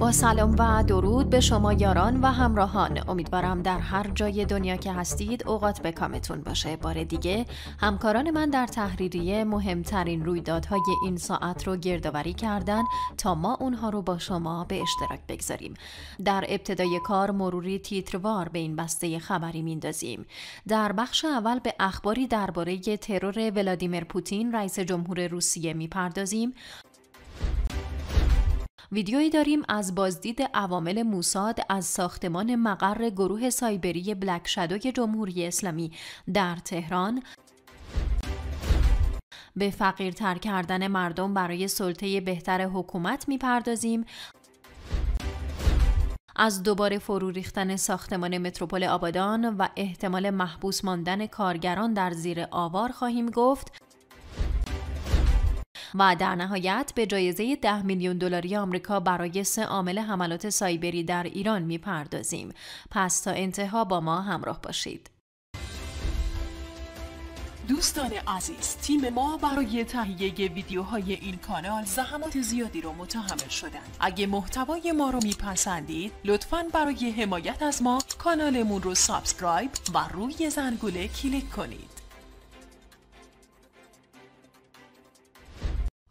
با سلام و درود به شما یاران و همراهان امیدوارم در هر جای دنیا که هستید اوقات به کامتون باشه بار دیگه همکاران من در تحریریه مهمترین رویدادهای این ساعت رو گردآوری کردن تا ما اونها رو با شما به اشتراک بگذاریم در ابتدای کار مروری تیتروار به این بسته خبری میندازیم در بخش اول به اخباری درباره ترور ولادیمیر پوتین رئیس جمهور روسیه میپردازیم ویدیویی داریم از بازدید عوامل موساد از ساختمان مقر گروه سایبری بلک شدوی جمهوری اسلامی در تهران به فقیرتر کردن مردم برای سلطه بهتر حکومت میپردازیم از دوباره فرو ریختن ساختمان متروپول آبادان و احتمال محبوس ماندن کارگران در زیر آوار خواهیم گفت و در نهایت به جایزه 10 میلیون دلاری آمریکا برای سه عامل حملات سایبری در ایران میپردازیم. پس تا انتها با ما همراه باشید. دوستان عزیز تیم ما برای تهیه ویدیوهای این کانال زحمات زیادی رو متحمل شدند اگه محتوای ما رو میپسندید لطفا برای حمایت از ما کانالمون رو سابسکرایب و روی زنگوله کلیک کنید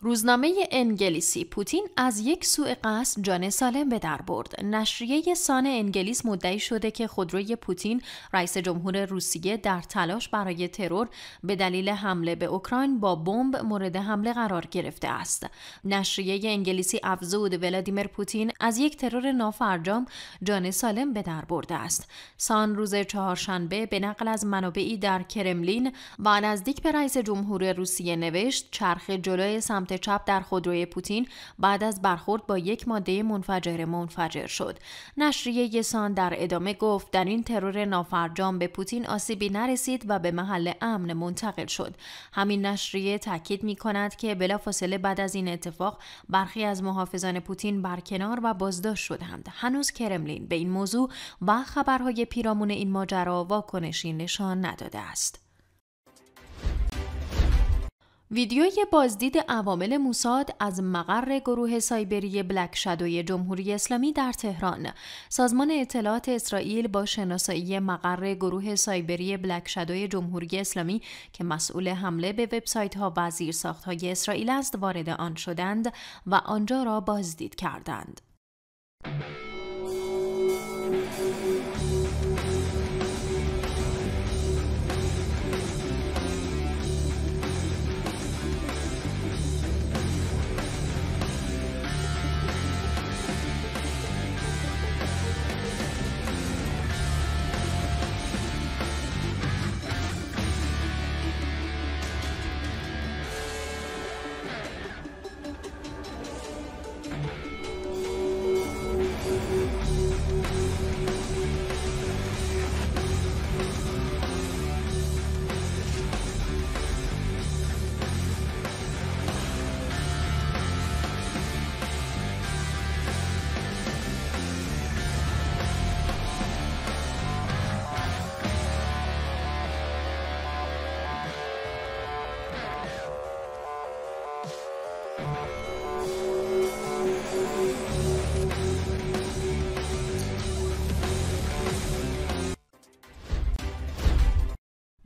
روزنامه انگلیسی پوتین از یک سوء قصد جان سالم به در برد. نشریه سان انگلیس مدعی شده که خودروی پوتین رئیس جمهور روسیه در تلاش برای ترور به دلیل حمله به اوکراین با بمب مورد حمله قرار گرفته است. نشریه انگلیسی افزود ولادیمیر پوتین از یک ترور نافرجام جان سالم به در برده است. سان روز چهارشنبه به نقل از منابعی در کرملین و نزدیک به رئیس جمهور روسیه نوشت چرخ جلوی سمت سمت چپ در خودروی پوتین بعد از برخورد با یک ماده منفجر منفجر شد. نشریه یسان در ادامه گفت در این ترور نافرجام به پوتین آسیبی نرسید و به محل امن منتقل شد. همین نشریه تاکید می کند که بلافاصله بعد از این اتفاق برخی از محافظان پوتین برکنار و بازداشت شدند. هنوز کرملین به این موضوع و خبرهای پیرامون این ماجرا واکنشی نشان نداده است. ویدیوی بازدید عوامل موساد از مقر گروه سایبری بلک شادوی جمهوری اسلامی در تهران سازمان اطلاعات اسرائیل با شناسایی مقر گروه سایبری بلک شادوی جمهوری اسلامی که مسئول حمله به وبسایت ها و های اسرائیل است وارد آن شدند و آنجا را بازدید کردند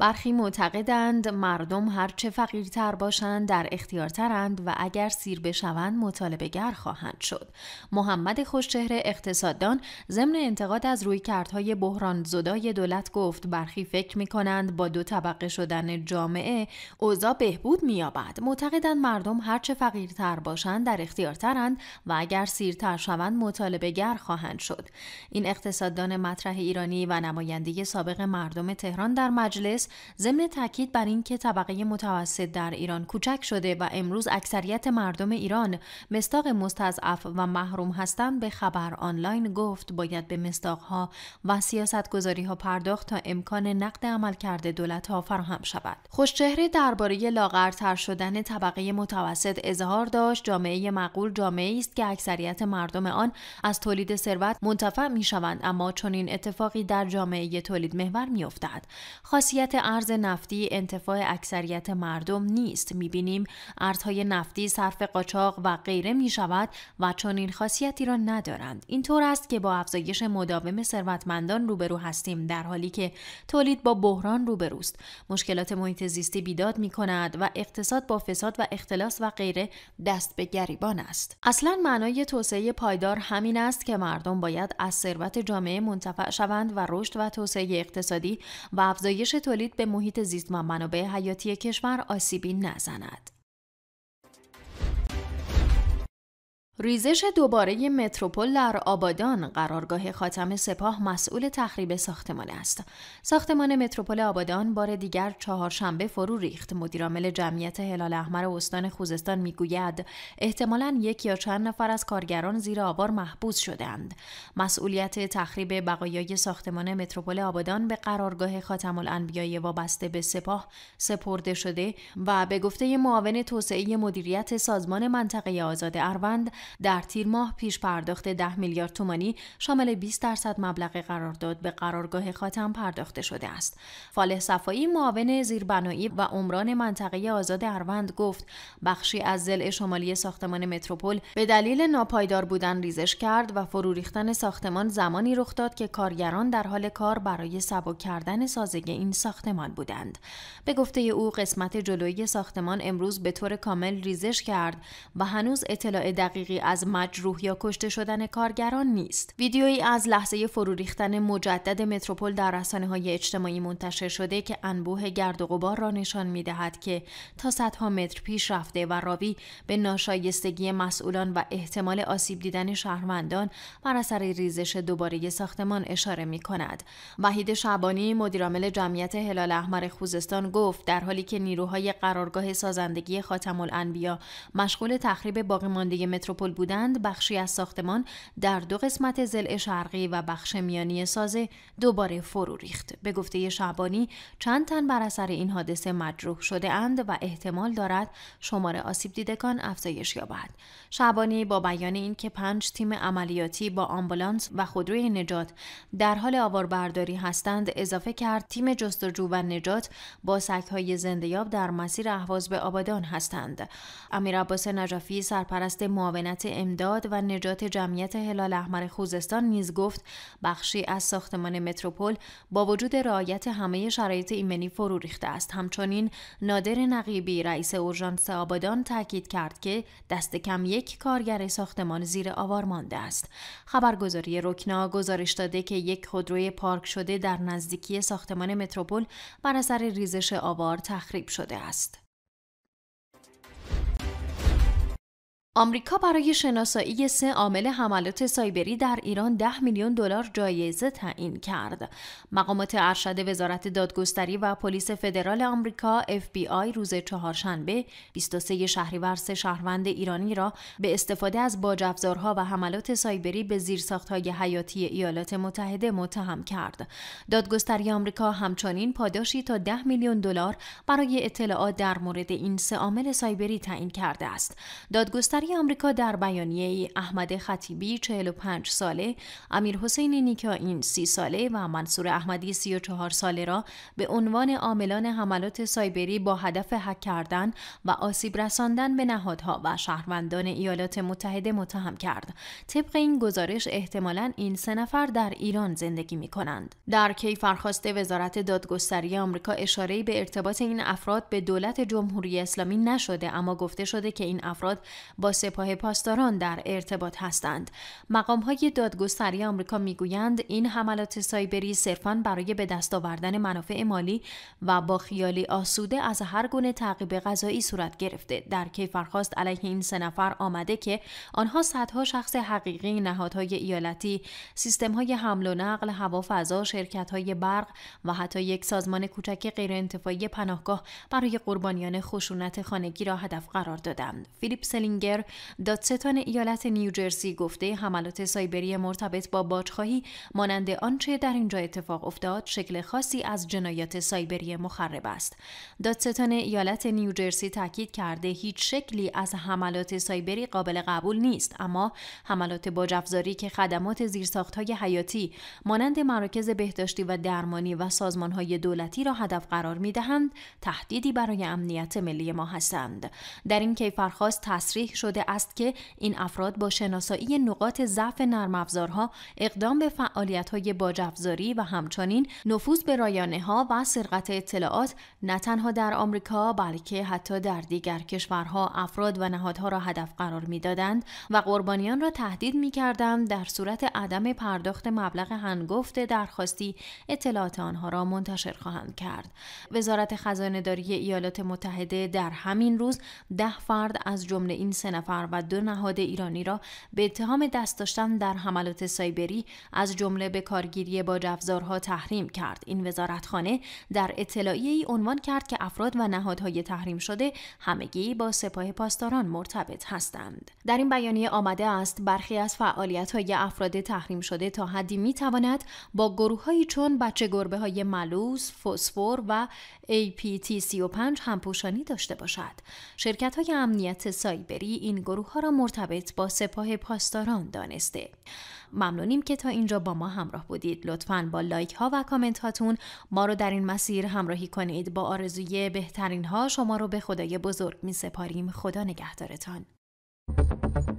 برخی معتقدند مردم هرچه فقیرتر باشند در اختیارترند و اگر سیر بشوند مطالبهگر خواهند شد محمد خوشچهر اقتصاددان ضمن انتقاد از روی کردهای بحران زدای دولت گفت برخی فکر می کنند با دو طبقه شدن جامعه اوضاع بهبود می مییابد معتقدند مردم هرچه فقیرتر باشند در اختیارترند و اگر سیرتر شوند مطالبهگر خواهند شد این اقتصاددان مطرح ایرانی و نماینده سابق مردم تهران در مجلس ضمن تاکید بر اینکه طبقه متوسط در ایران کوچک شده و امروز اکثریت مردم ایران مستاق مستضعف و محروم هستند به خبر آنلاین گفت باید به مستاقها و سیاست گذاری ها پرداخت تا امکان نقد عمل کرده دولت ها فراهم شود خوشچهره درباره لاغرتر شدن طبقه متوسط اظهار داشت جامعه معقول جامعه است که اکثریت مردم آن از تولید ثروت منتفع می شوند اما چنین اتفاقی در جامعه تولید محور می افتد. خاصیت ارز نفتی انتفاع اکثریت مردم نیست میبینیم ارزهای نفتی صرف قاچاق و غیره می شود و چنین خاصیتی را ندارند اینطور است که با افزایش مداوم ثروتمندان روبرو هستیم در حالی که تولید با بحران روبروست مشکلات محیط زیستی بیداد می کند و اقتصاد با فساد و اختلاس و غیره دست به گریبان است اصلا معنای توسعه پایدار همین است که مردم باید از ثروت جامعه منتفع شوند و رشد و توسعه اقتصادی و افزایش تولید به محیط زیست و منابع حیاتی کشور آسیبی نزند. ریزش دوباره متروپول در آبادان قرارگاه خاتم سپاه مسئول تخریب ساختمان است. ساختمان متروپول آبادان بار دیگر چهارشنبه فرو ریخت. مدیرعامل جمعیت هلال احمر استان خوزستان میگوید احتمالا یک یا چند نفر از کارگران زیر آوار محبوس شدند. مسئولیت تخریب بقایای ساختمان متروپول آبادان به قرارگاه خاتم الانبیای وابسته به سپاه سپرده شده و به گفته معاون توسعه مدیریت سازمان منطقه آزاد اروند در تیر ماه پیش پرداخت 10 میلیارد تومانی شامل 20 درصد مبلغ قرارداد به قرارگاه خاتم پرداخته شده است. فالح صفایی معاون زیربنایی و عمران منطقه آزاد اروند گفت بخشی از زل شمالی ساختمان متروپول به دلیل ناپایدار بودن ریزش کرد و فرو ریختن ساختمان زمانی رخ داد که کارگران در حال کار برای سبک کردن سازگی این ساختمان بودند. به گفته او قسمت جلویی ساختمان امروز به طور کامل ریزش کرد و هنوز اطلاع دقیقی از مجروح یا کشته شدن کارگران نیست ویدیویی از لحظه فرو ریختن مجدد متروپول در رسانه های اجتماعی منتشر شده که انبوه گرد و غبار را نشان دهد که تا صدها متر پیش رفته و راوی به ناشایستگی مسئولان و احتمال آسیب دیدن شهروندان بر اثر ریزش دوباره ساختمان اشاره می کند. وحید شعبانی مدیرعامل جمعیت هلال احمر خوزستان گفت در حالی که نیروهای قرارگاه سازندگی خاتم الانبیا مشغول تخریب باقی مانده بودند بخشی از ساختمان در دو قسمت زل شرقی و بخش میانی سازه دوباره فرو ریخت به گفته شعبانی چند تن بر اثر این حادثه مجروح شده اند و احتمال دارد شماره آسیب دیدگان افزایش یابد شعبانی با بیان اینکه پنج تیم عملیاتی با آمبولانس و خودروی نجات در حال آواربرداری هستند اضافه کرد تیم جستجو و نجات با سگهای زندهیاب در مسیر اهواز به آبادان هستند امیر عباس نجفی سرپرست معاونت امداد و نجات جمعیت هلال احمر خوزستان نیز گفت بخشی از ساختمان متروپول با وجود رعایت همه شرایط ایمنی فرو ریخته است همچنین نادر نقیبی رئیس اورژانس آبادان تاکید کرد که دست کم یک کارگر ساختمان زیر آوار مانده است خبرگزاری رکنا گزارش داده که یک خودروی پارک شده در نزدیکی ساختمان متروپول بر اثر ریزش آوار تخریب شده است آمریکا برای شناسایی سه عامل حملات سایبری در ایران 10 میلیون دلار جایزه تعیین کرد. مقامات ارشد وزارت دادگستری و پلیس فدرال آمریکا FBI روز چهارشنبه 23 شهریور سه شهروند ایرانی را به استفاده از باجافزارها و حملات سایبری به زیرساختهای حیاتی ایالات متحده متهم کرد. دادگستری آمریکا همچنین پاداشی تا 10 میلیون دلار برای اطلاعات در مورد این سه عامل سایبری تعیین کرده است. دادگستری امریکا آمریکا در بیانیه ای احمد خطیبی 45 ساله، امیر حسین نیکاین 30 ساله و منصور احمدی 34 ساله را به عنوان عاملان حملات سایبری با هدف حک کردن و آسیب رساندن به نهادها و شهروندان ایالات متحده متهم کرد. طبق این گزارش احتمالا این سه نفر در ایران زندگی می کنند. در کی فرخواست وزارت دادگستری آمریکا اشاره به ارتباط این افراد به دولت جمهوری اسلامی نشده اما گفته شده که این افراد با سپاه پاسداران در ارتباط هستند. مقام های دادگستری آمریکا میگویند این حملات سایبری صرفاً برای به دست آوردن منافع مالی و با خیالی آسوده از هر گونه تعقیب غذایی صورت گرفته. در کیفرخواست علیه این سه نفر آمده که آنها صدها شخص حقیقی نهادهای ایالتی، سیستم های حمل و نقل، هوافضا، شرکت های برق و حتی یک سازمان کوچک غیرانتفاعی پناهگاه برای قربانیان خشونت خانگی را هدف قرار دادند. فیلیپ سلینگر دادستان ایالت نیوجرسی گفته حملات سایبری مرتبط با باجخواهی مانند آنچه در اینجا اتفاق افتاد شکل خاصی از جنایات سایبری مخرب است دادستان ایالت نیوجرسی تاکید کرده هیچ شکلی از حملات سایبری قابل قبول نیست اما حملات باجافزاری که خدمات زیرساختهای حیاتی مانند مراکز بهداشتی و درمانی و سازمانهای دولتی را هدف قرار میدهند تهدیدی برای امنیت ملی ما هستند در این کیفرخواست تصریح شده است که این افراد با شناسایی نقاط ضعف نرم افزارها اقدام به فعالیت های باجافزاری و همچنین نفوذ به رایانه ها و سرقت اطلاعات نه تنها در آمریکا بلکه حتی در دیگر کشورها افراد و نهادها را هدف قرار میدادند و قربانیان را تهدید میکردند در صورت عدم پرداخت مبلغ هنگفت درخواستی اطلاعات آنها را منتشر خواهند کرد وزارت خزانه داری ایالات متحده در همین روز ده فرد از جمله این نفر و دو نهاد ایرانی را به اتهام دست داشتن در حملات سایبری از جمله به کارگیری باجافزارها تحریم کرد این وزارتخانه در اطلاعیه ای عنوان کرد که افراد و نهادهای تحریم شده همگی با سپاه پاسداران مرتبط هستند در این بیانیه آمده است برخی از فعالیت های افراد تحریم شده تا حدی می تواند با گروههایی چون بچه گربه های ملوس، فسفور و APT35 همپوشانی داشته باشد. شرکت های امنیت سایبری این گروه ها را مرتبط با سپاه پاسداران دانسته ممنونیم که تا اینجا با ما همراه بودید لطفا با لایک ها و کامنت هاتون ما رو در این مسیر همراهی کنید با آرزوی بهترین ها شما رو به خدای بزرگ می سپاریم خدا نگهدارتان